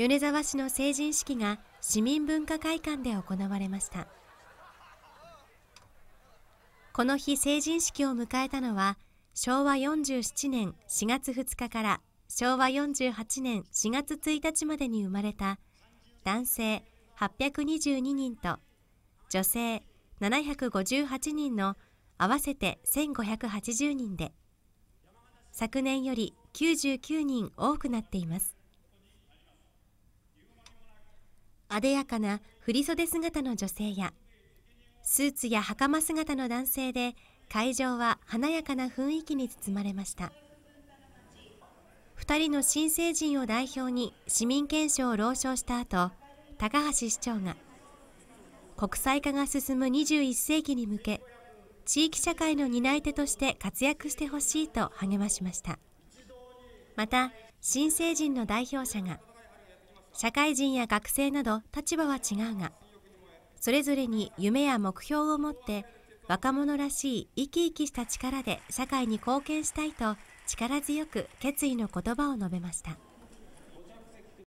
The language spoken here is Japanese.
米沢市の成人式が市民文化会館で行われましたこの日成人式を迎えたのは昭和47年4月2日から昭和48年4月1日までに生まれた男性822人と女性758人の合わせて1580人で昨年より99人多くなっています艶やかな振袖姿の女性やスーツや袴姿の男性で会場は華やかな雰囲気に包まれました2人の新成人を代表に市民憲章を朗唱した後高橋市長が国際化が進む21世紀に向け地域社会の担い手として活躍してほしいと励ましましたまた新成人の代表者が「社会人や学生など立場は違うがそれぞれに夢や目標を持って若者らしい生き生きした力で社会に貢献したいと力強く決意の言葉を述べました。